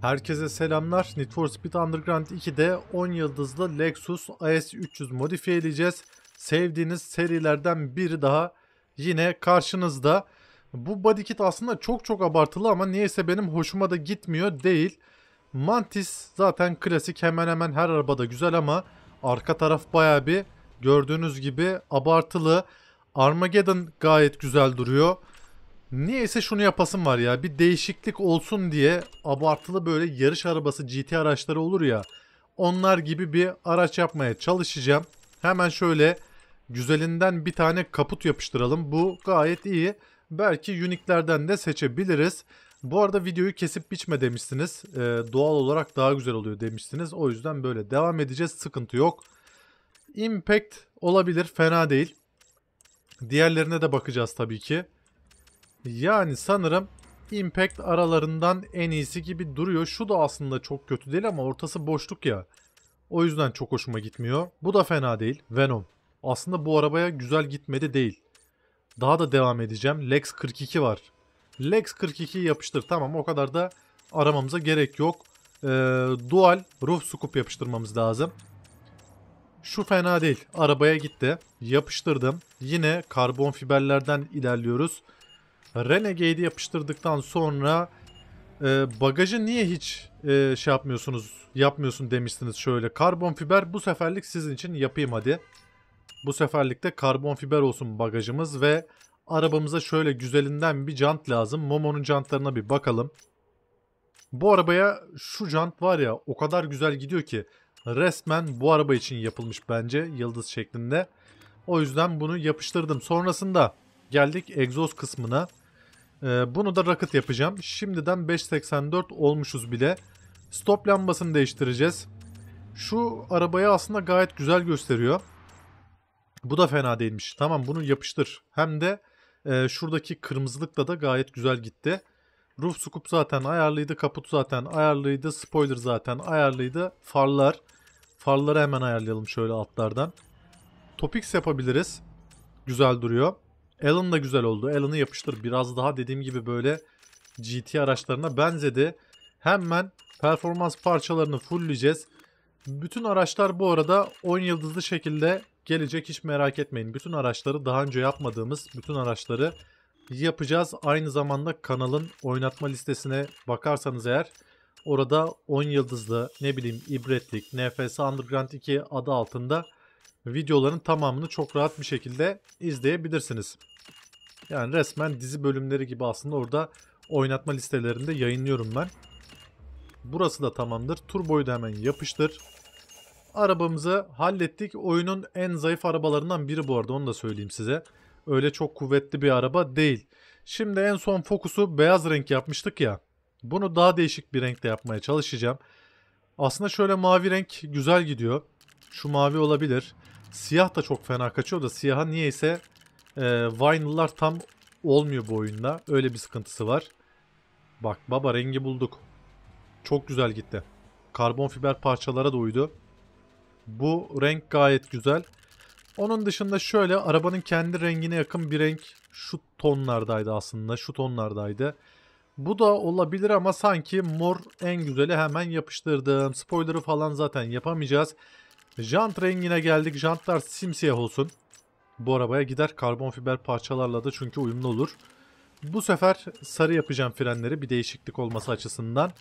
Herkese selamlar. Need for Speed Underground 2'de 10 yıldızlı Lexus AS300 modifiye edeceğiz. Sevdiğiniz serilerden biri daha yine karşınızda. Bu body kit aslında çok çok abartılı ama niyeyse benim hoşuma da gitmiyor değil. Mantis zaten klasik hemen hemen her arabada güzel ama arka taraf baya bir gördüğünüz gibi abartılı. Armageddon gayet güzel duruyor. Niyeyse şunu yapasım var ya. Bir değişiklik olsun diye abartılı böyle yarış arabası GT araçları olur ya. Onlar gibi bir araç yapmaya çalışacağım. Hemen şöyle güzelinden bir tane kaput yapıştıralım. Bu gayet iyi. Belki uniklerden de seçebiliriz. Bu arada videoyu kesip biçme demişsiniz. Ee, doğal olarak daha güzel oluyor demişsiniz. O yüzden böyle devam edeceğiz. Sıkıntı yok. Impact olabilir. Fena değil. Diğerlerine de bakacağız tabii ki. Yani sanırım Impact aralarından en iyisi gibi duruyor. Şu da aslında çok kötü değil ama ortası boşluk ya. O yüzden çok hoşuma gitmiyor. Bu da fena değil. Venom. Aslında bu arabaya güzel gitmedi değil. Daha da devam edeceğim. Lex 42 var. Lex 42'yi yapıştır. Tamam o kadar da aramamıza gerek yok. Ee, dual roof scoop yapıştırmamız lazım. Şu fena değil. Arabaya gitti. Yapıştırdım. Yine karbon fiberlerden ilerliyoruz. Renegade'i yapıştırdıktan sonra e, bagajı niye hiç e, şey yapmıyorsunuz yapmıyorsun demiştiniz şöyle. Karbon fiber bu seferlik sizin için yapayım hadi. Bu seferlik de karbon fiber olsun bagajımız ve arabamıza şöyle güzelinden bir jant lazım. Momo'nun jantlarına bir bakalım. Bu arabaya şu jant var ya o kadar güzel gidiyor ki resmen bu araba için yapılmış bence yıldız şeklinde. O yüzden bunu yapıştırdım. Sonrasında geldik egzoz kısmına. Ee, bunu da Rocket yapacağım. Şimdiden 5.84 olmuşuz bile. Stop lambasını değiştireceğiz. Şu arabayı aslında gayet güzel gösteriyor. Bu da fena değilmiş. Tamam bunu yapıştır. Hem de e, şuradaki kırmızılıkla da gayet güzel gitti. Roof scoop zaten ayarlıydı. Kaput zaten ayarlıydı. Spoiler zaten ayarlıydı. Farlar. Farları hemen ayarlayalım şöyle altlardan. Topics yapabiliriz. Güzel duruyor. Alan da güzel oldu. Alan'ı yapıştır. Biraz daha dediğim gibi böyle GT araçlarına benzedi. Hemen performans parçalarını fullleyeceğiz. Bütün araçlar bu arada 10 yıldızlı şekilde gelecek hiç merak etmeyin. Bütün araçları daha önce yapmadığımız bütün araçları yapacağız. Aynı zamanda kanalın oynatma listesine bakarsanız eğer orada 10 yıldızlı ne bileyim ibretlik, NFS Underground 2 adı altında videoların tamamını çok rahat bir şekilde izleyebilirsiniz. Yani resmen dizi bölümleri gibi aslında orada oynatma listelerinde yayınlıyorum ben. Burası da tamamdır. Turboyu da hemen yapıştır. Arabamızı hallettik. Oyunun en zayıf arabalarından biri bu arada onu da söyleyeyim size. Öyle çok kuvvetli bir araba değil. Şimdi en son fokusu beyaz renk yapmıştık ya. Bunu daha değişik bir renkte yapmaya çalışacağım. Aslında şöyle mavi renk güzel gidiyor. Şu mavi olabilir. Siyah da çok fena kaçıyor da siyaha niyeyse e, Vinyl'lar tam olmuyor bu oyunda. Öyle bir sıkıntısı var. Bak baba rengi bulduk. Çok güzel gitti. Karbon fiber parçalara da uydu. Bu renk gayet güzel. Onun dışında şöyle arabanın kendi rengine yakın bir renk şu tonlardaydı aslında. Şu tonlardaydı. Bu da olabilir ama sanki mor en güzeli hemen yapıştırdım. Spoiler'ı falan zaten yapamayacağız. Jant rengine geldik. Jantlar simsiyah olsun. Bu arabaya gider karbon fiber parçalarla da çünkü uyumlu olur. Bu sefer sarı yapacağım frenleri bir değişiklik olması açısından.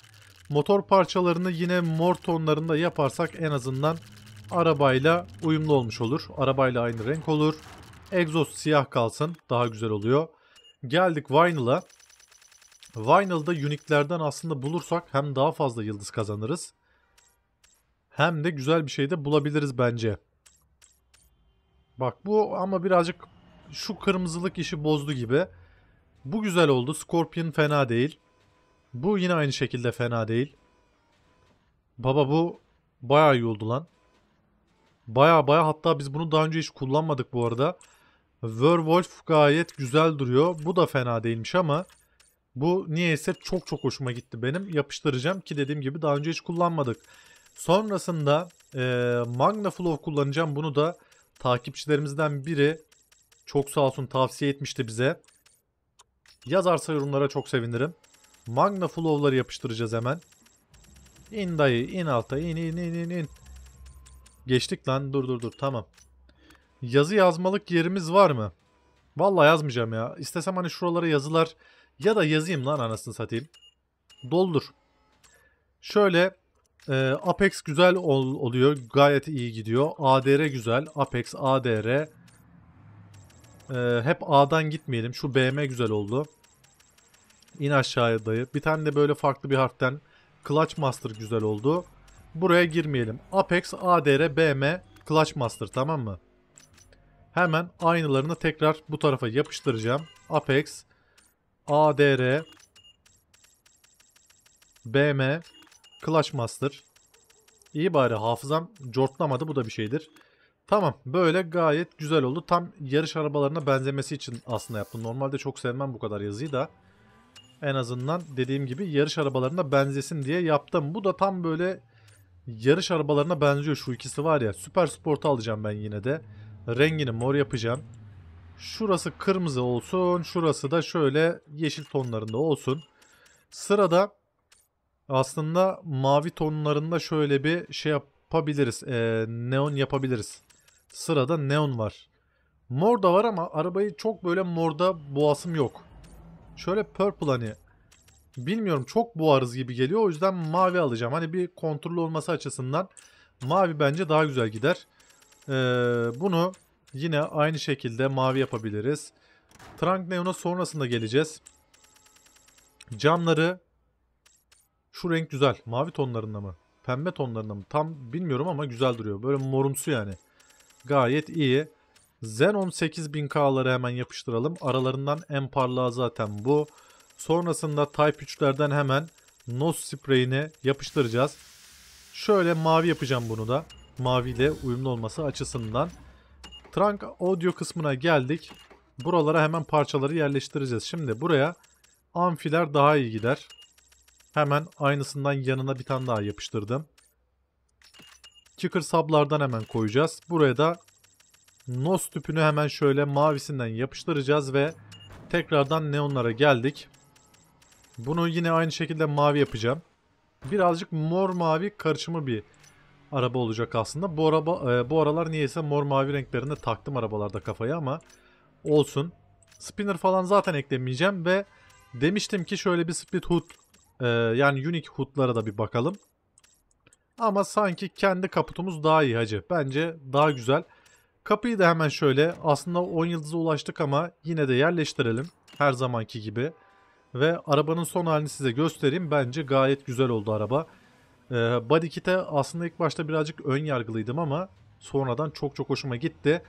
Motor parçalarını yine mor tonlarında yaparsak en azından arabayla uyumlu olmuş olur. Arabayla aynı renk olur. Egzoz siyah kalsın daha güzel oluyor. Geldik Vinyl'a. Vinyl'da uniklerden aslında bulursak hem daha fazla yıldız kazanırız hem de güzel bir şey de bulabiliriz bence. Bak bu ama birazcık şu kırmızılık işi bozdu gibi. Bu güzel oldu. Scorpion fena değil. Bu yine aynı şekilde fena değil. Baba bu bayağı iyi oldu lan. Baya baya hatta biz bunu daha önce hiç kullanmadık bu arada. Werewolf gayet güzel duruyor. Bu da fena değilmiş ama bu niyeyse çok çok hoşuma gitti benim. Yapıştıracağım ki dediğim gibi daha önce hiç kullanmadık. Sonrasında e, Magna Flow kullanacağım. Bunu da takipçilerimizden biri çok sağ olsun tavsiye etmişti bize. Yazarsa yorumlara çok sevinirim. Magna Flow'ları yapıştıracağız hemen. İn dayı in alta in in in in in. Geçtik lan dur dur dur tamam. Yazı yazmalık yerimiz var mı? Vallahi yazmayacağım ya. İstesem hani şuralara yazılar ya da yazayım lan anasını satayım. Doldur. Şöyle e, Apex güzel ol, oluyor. Gayet iyi gidiyor. ADR güzel. Apex, ADR. E, ee, hep A'dan gitmeyelim. Şu BM güzel oldu. İn aşağıya dayı. Bir tane de böyle farklı bir harften Clutch Master güzel oldu. Buraya girmeyelim. Apex, ADR, BM, Clutch Master tamam mı? Hemen aynılarını tekrar bu tarafa yapıştıracağım. Apex, ADR, BM, Clutch Master. İyi bari hafızam cortlamadı bu da bir şeydir. Tamam böyle gayet güzel oldu. Tam yarış arabalarına benzemesi için aslında yaptım. Normalde çok sevmem bu kadar yazıyı da. En azından dediğim gibi yarış arabalarına benzesin diye yaptım. Bu da tam böyle yarış arabalarına benziyor şu ikisi var ya. Süper Sport'u alacağım ben yine de. Rengini mor yapacağım. Şurası kırmızı olsun. Şurası da şöyle yeşil tonlarında olsun. Sırada aslında mavi tonlarında şöyle bir şey yapabiliriz. E, neon yapabiliriz. Sırada neon var. Mor da var ama arabayı çok böyle morda boğasım yok. Şöyle purple hani bilmiyorum çok boğarız gibi geliyor. O yüzden mavi alacağım. Hani bir kontrol olması açısından mavi bence daha güzel gider. Ee, bunu yine aynı şekilde mavi yapabiliriz. Trunk Neon'a sonrasında geleceğiz. Camları şu renk güzel. Mavi tonlarında mı? Pembe tonlarında mı? Tam bilmiyorum ama güzel duruyor. Böyle morumsu yani. Gayet iyi. Xenon 8000K'ları hemen yapıştıralım. Aralarından en parlağı zaten bu. Sonrasında Type 3'lerden hemen nose spreyini yapıştıracağız. Şöyle mavi yapacağım bunu da. Maviyle uyumlu olması açısından. Trunk audio kısmına geldik. Buralara hemen parçaları yerleştireceğiz. Şimdi buraya amfiler daha iyi gider. Hemen aynısından yanına bir tane daha yapıştırdım. Kicker sablardan hemen koyacağız. Buraya da nos tüpünü hemen şöyle mavisinden yapıştıracağız ve tekrardan neonlara geldik. Bunu yine aynı şekilde mavi yapacağım. Birazcık mor mavi karışımı bir araba olacak aslında. Bu araba e, bu aralar niyeyse mor mavi renklerinde taktım arabalarda kafaya ama olsun. Spinner falan zaten eklemeyeceğim ve demiştim ki şöyle bir split hood ee, yani unique hutlara da bir bakalım. Ama sanki kendi kaputumuz daha iyi hacı. Bence daha güzel. Kapıyı da hemen şöyle aslında 10 yıldıza ulaştık ama yine de yerleştirelim. Her zamanki gibi. Ve arabanın son halini size göstereyim. Bence gayet güzel oldu araba. Ee, body kit'e aslında ilk başta birazcık ön yargılıydım ama sonradan çok çok hoşuma gitti.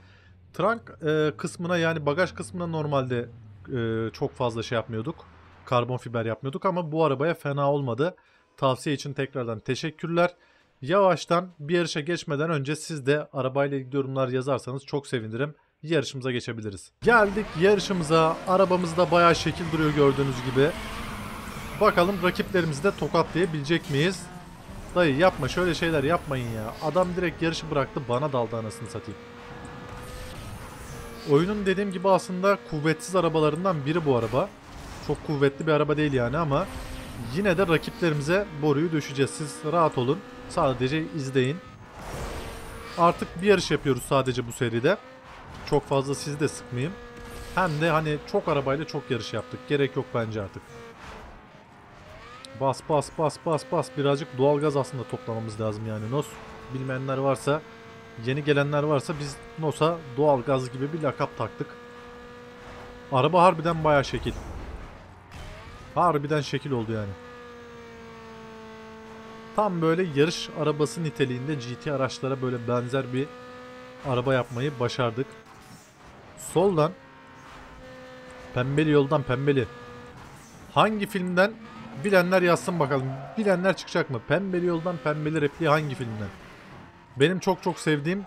Trunk e, kısmına yani bagaj kısmına normalde e, çok fazla şey yapmıyorduk karbon fiber yapmıyorduk ama bu arabaya fena olmadı. Tavsiye için tekrardan teşekkürler. Yavaştan bir yarışa geçmeden önce siz de arabayla ilgili yorumlar yazarsanız çok sevinirim. Yarışımıza geçebiliriz. Geldik yarışımıza. Arabamız da bayağı şekil duruyor gördüğünüz gibi. Bakalım rakiplerimizi de tokatlayabilecek miyiz? Dayı yapma şöyle şeyler yapmayın ya. Adam direkt yarışı bıraktı bana daldı anasını satayım. Oyunun dediğim gibi aslında kuvvetsiz arabalarından biri bu araba. Çok kuvvetli bir araba değil yani ama yine de rakiplerimize boruyu düşeceğiz. Siz rahat olun. Sadece izleyin. Artık bir yarış yapıyoruz sadece bu seride. Çok fazla sizi de sıkmayayım. Hem de hani çok arabayla çok yarış yaptık. Gerek yok bence artık. Bas bas bas bas bas. Birazcık doğalgaz aslında toplamamız lazım yani. Nos bilmeyenler varsa, yeni gelenler varsa biz Nos'a doğalgaz gibi bir lakap taktık. Araba harbiden bayağı şekil. Harbiden şekil oldu yani. Tam böyle yarış arabası niteliğinde GT araçlara böyle benzer bir araba yapmayı başardık. Soldan Pembeli yoldan pembeli. Hangi filmden bilenler yazsın bakalım. Bilenler çıkacak mı? Pembeli yoldan pembeli repliği hangi filmden? Benim çok çok sevdiğim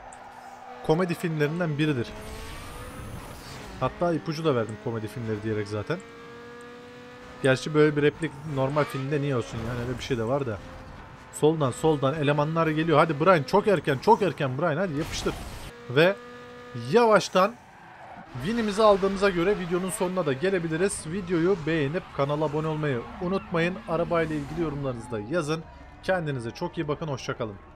komedi filmlerinden biridir. Hatta ipucu da verdim komedi filmleri diyerek zaten. Gerçi böyle bir replik normal filmde niye olsun yani öyle bir şey de var da. Soldan soldan elemanlar geliyor. Hadi Brian çok erken çok erken Brian hadi yapıştır. Ve yavaştan Win'imizi aldığımıza göre videonun sonuna da gelebiliriz. Videoyu beğenip kanala abone olmayı unutmayın. Arabayla ilgili yorumlarınızı da yazın. Kendinize çok iyi bakın. Hoşçakalın.